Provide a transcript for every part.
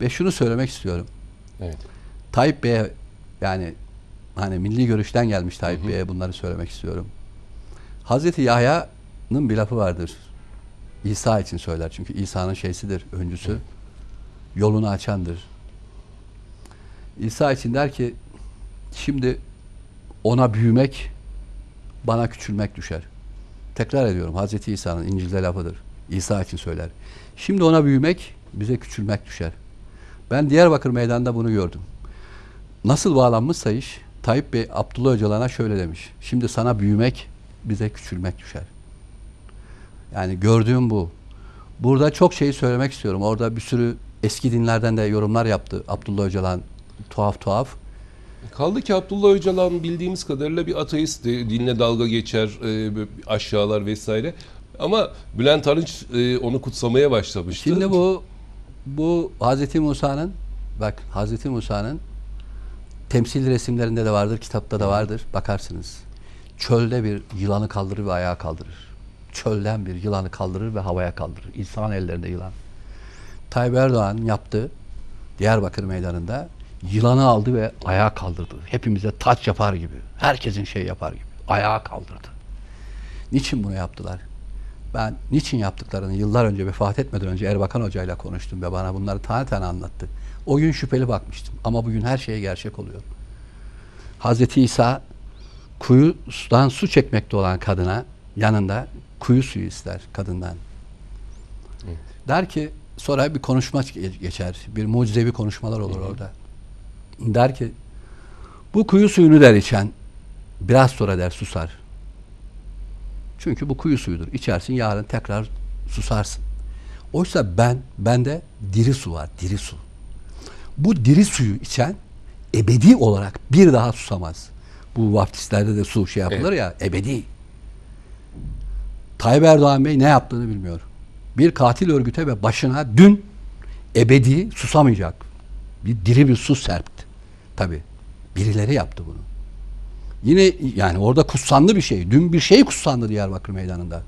Ve şunu söylemek istiyorum. Evet. Tayyip Bey'e yani hani milli görüşten gelmiş Tayyip Bey'e bunları söylemek istiyorum. Hazreti Yahya'nın bir lafı vardır. İsa için söyler. Çünkü İsa'nın şeysidir, öncüsü. Evet. Yolunu açandır. İsa için der ki şimdi ona büyümek bana küçülmek düşer. Tekrar ediyorum Hazreti İsa'nın İncil'de lafıdır. İsa için söyler. Şimdi ona büyümek bize küçülmek düşer. Ben Diyarbakır Meydanı'nda bunu gördüm. Nasıl bağlanmışsa iş, Tayyip Bey Abdullah Öcalan'a şöyle demiş. Şimdi sana büyümek, bize küçülmek düşer. Yani gördüğüm bu. Burada çok şey söylemek istiyorum. Orada bir sürü eski dinlerden de yorumlar yaptı Abdullah Öcalan. Tuhaf tuhaf. Kaldı ki Abdullah Öcalan bildiğimiz kadarıyla bir ateist, e, dinle dalga geçer, e, aşağılar vesaire. Ama Bülent Arınç e, onu kutsamaya başlamıştı. Şimdi bu bu Hazreti Musa'nın bak Hazreti Musa'nın temsil resimlerinde de vardır, kitapta da vardır. Bakarsınız. Çölde bir yılanı kaldırır ve ayağa kaldırır. Çölden bir yılanı kaldırır ve havaya kaldırır. İnsan ellerinde yılan. Tayyip Erdoğan yaptı. Diyarbakır meydanında yılanı aldı ve ayağa kaldırdı. Hepimize taç yapar gibi. Herkesin şey yapar gibi. Ayağa kaldırdı. Niçin bunu yaptılar? Ben niçin yaptıklarını yıllar önce vefat etmeden önce Erbakan Hoca ile konuştum ve bana bunları tane tane anlattı. O gün şüpheli bakmıştım ama bugün her şey gerçek oluyor. Hazreti İsa kuyudan su çekmekte olan kadına yanında kuyu suyu ister kadından. Evet. Der ki sonra bir konuşma geçer. Bir mucizevi konuşmalar olur evet. orada. Der ki bu kuyu suyunu der içen biraz sonra der susar. Çünkü bu kuyu suyudur. İçersin yarın tekrar susarsın. Oysa ben, bende diri su var, diri su. Bu diri suyu içen ebedi olarak bir daha susamaz. Bu vaftislerde de su şey yapılır evet. ya, ebedi. Tayyip Erdoğan Bey ne yaptığını bilmiyor. Bir katil örgüte ve başına dün ebedi susamayacak. Bir diri bir su serpti. Tabi birileri yaptı bunu. Yine yani orada kutsandı bir şey. Dün bir şey kutsandı Diyarbakır Meydanı'nda.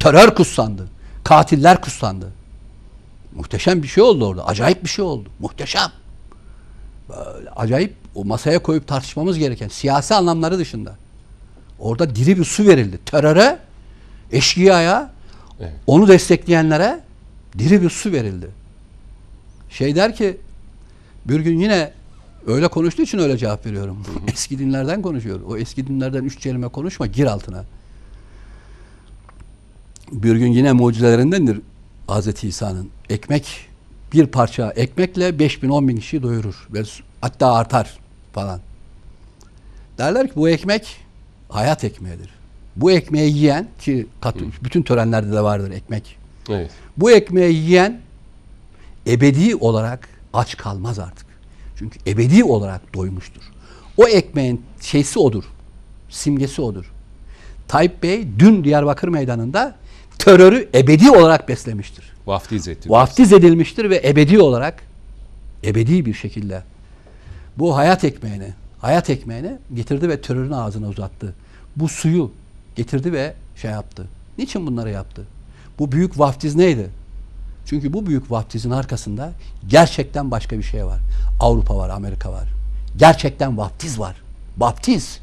Terör kutsandı. Katiller kutsandı. Muhteşem bir şey oldu orada. Acayip bir şey oldu. Muhteşem. Böyle acayip o masaya koyup tartışmamız gereken siyasi anlamları dışında. Orada diri bir su verildi. Teröre, eşkıyaya, evet. onu destekleyenlere diri bir su verildi. Şey der ki bir gün yine Öyle konuştuğu için öyle cevap veriyorum. eski dinlerden konuşuyor. O eski dinlerden üç kelime konuşma, gir altına. Bir gün yine mucizelerindendir Hz. İsa'nın. Ekmek, bir parça ekmekle 5 bin, 10 bin kişiyi doyurur. Ve hatta artar falan. Derler ki bu ekmek hayat ekmeğidir. Bu ekmeği yiyen ki kat, bütün törenlerde de vardır ekmek. Evet. Bu ekmeği yiyen ebedi olarak aç kalmaz artık. Çünkü ebedi olarak doymuştur. O ekmeğin şeysi odur. Simgesi odur. Tayyip Bey dün Diyarbakır Meydanı'nda terörü ebedi olarak beslemiştir. Vaftiz edilmiştir. Vaftiz edilmiştir ve ebedi olarak ebedi bir şekilde bu hayat ekmeğini, hayat ekmeğini getirdi ve terörün ağzına uzattı. Bu suyu getirdi ve şey yaptı. Niçin bunları yaptı? Bu büyük vaftiz neydi? Çünkü bu büyük vaftizin arkasında gerçekten başka bir şey var. Avrupa var, Amerika var. Gerçekten vaftiz var. Vaftiz.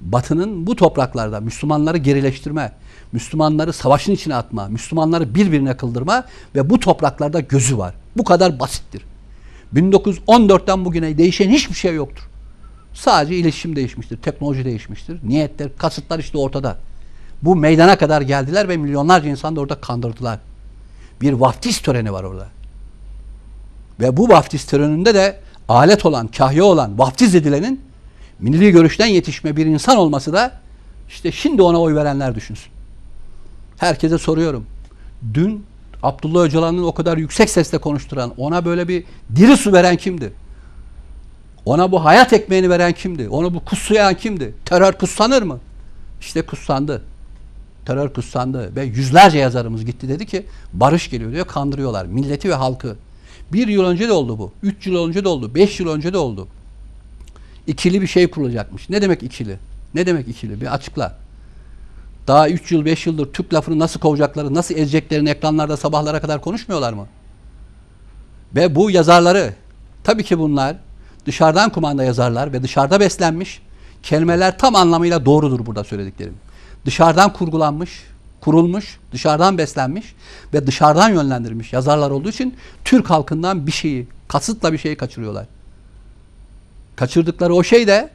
Batının bu topraklarda Müslümanları gerileştirme, Müslümanları savaşın içine atma, Müslümanları birbirine kıldırma ve bu topraklarda gözü var. Bu kadar basittir. 1914'ten bugüne değişen hiçbir şey yoktur. Sadece iletişim değişmiştir, teknoloji değişmiştir. Niyetler, kasıtlar işte ortada. Bu meydana kadar geldiler ve milyonlarca insanı da orada kandırdılar bir vaftiz töreni var orada. Ve bu vaftiz töreninde de alet olan, kahya olan, vaftiz edilenin milli görüşten yetişme bir insan olması da işte şimdi ona oy verenler düşünsün. Herkese soruyorum. Dün Abdullah Öcalan'ın o kadar yüksek sesle konuşturan, ona böyle bir diri su veren kimdi? Ona bu hayat ekmeğini veren kimdi? Ona bu kusuyan kimdi? Terör kutsanır mı? İşte kutsandı terör kutsandı ve yüzlerce yazarımız gitti dedi ki barış geliyor diyor kandırıyorlar milleti ve halkı. Bir yıl önce de oldu bu. Üç yıl önce de oldu. Beş yıl önce de oldu. İkili bir şey kurulacakmış. Ne demek ikili? Ne demek ikili? Bir açıkla. Daha üç yıl beş yıldır Türk lafını nasıl kovacakları, nasıl ezeceklerini ekranlarda sabahlara kadar konuşmuyorlar mı? Ve bu yazarları, tabii ki bunlar dışarıdan kumanda yazarlar ve dışarıda beslenmiş kelimeler tam anlamıyla doğrudur burada söylediklerim dışarıdan kurgulanmış, kurulmuş, dışarıdan beslenmiş ve dışarıdan yönlendirilmiş yazarlar olduğu için Türk halkından bir şeyi, kasıtla bir şeyi kaçırıyorlar. Kaçırdıkları o şey de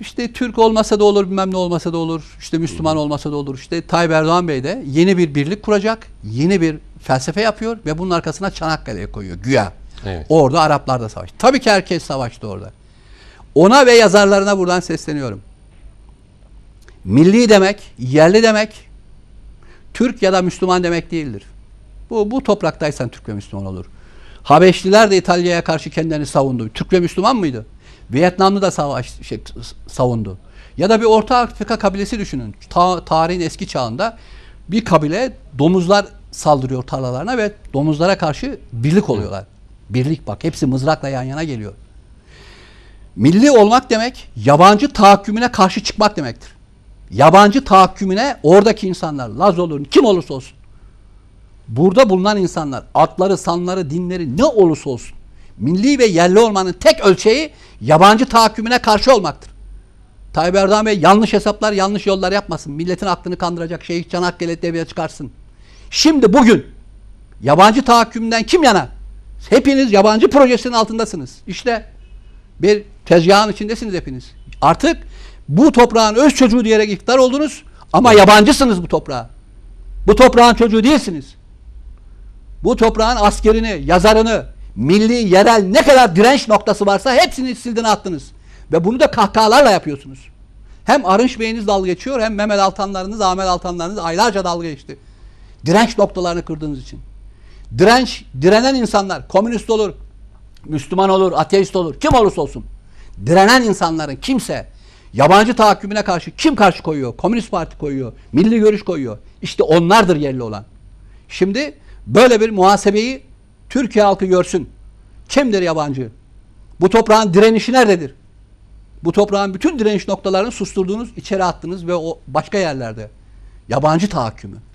işte Türk olmasa da olur, bilmem ne olmasa da olur, işte Müslüman olmasa da olur. İşte Tayyip Erdoğan Bey de yeni bir birlik kuracak, yeni bir felsefe yapıyor ve bunun arkasına Çanakkale'ye koyuyor güya. Evet. Orada Araplar da savaş. Tabii ki herkes savaştı orada. Ona ve yazarlarına buradan sesleniyorum milli demek, yerli demek, Türk ya da Müslüman demek değildir. Bu, bu topraktaysan Türk ve Müslüman olur. Habeşliler de İtalya'ya karşı kendilerini savundu. Türk ve Müslüman mıydı? Vietnamlı da savaş, şey, savundu. Ya da bir Orta Afrika kabilesi düşünün. Ta, tarihin eski çağında bir kabile domuzlar saldırıyor tarlalarına ve domuzlara karşı birlik oluyorlar. Birlik bak hepsi mızrakla yan yana geliyor. Milli olmak demek yabancı tahakkümüne karşı çıkmak demektir yabancı tahakkümüne oradaki insanlar Laz olur kim olursa olsun. Burada bulunan insanlar atları, sanları, dinleri ne olursa olsun milli ve yerli olmanın tek ölçeği yabancı tahakkümüne karşı olmaktır. Tayyip Erdoğan Bey yanlış hesaplar, yanlış yollar yapmasın. Milletin aklını kandıracak şeyi Çanakkale devreye çıkarsın. Şimdi bugün yabancı tahakkümden kim yana? Hepiniz yabancı projesinin altındasınız. İşte bir tezgahın içindesiniz hepiniz. Artık bu toprağın öz çocuğu diyerek iktidar oldunuz ama yabancısınız bu toprağa. Bu toprağın çocuğu değilsiniz. Bu toprağın askerini, yazarını, milli, yerel ne kadar direnç noktası varsa hepsini sildin attınız. Ve bunu da kahkahalarla yapıyorsunuz. Hem Arınç Bey'iniz dalga geçiyor hem Mehmet Altanlarınız, Ahmet Altanlarınız aylarca dalga geçti. Direnç noktalarını kırdığınız için. Direnç, direnen insanlar komünist olur, Müslüman olur, ateist olur, kim olursa olsun. Direnen insanların kimse Yabancı tahakkümüne karşı kim karşı koyuyor? Komünist Parti koyuyor. Milli Görüş koyuyor. İşte onlardır yerli olan. Şimdi böyle bir muhasebeyi Türkiye halkı görsün. Kimdir yabancı? Bu toprağın direnişi nerededir? Bu toprağın bütün direniş noktalarını susturduğunuz, içeri attınız ve o başka yerlerde. Yabancı tahakkümü.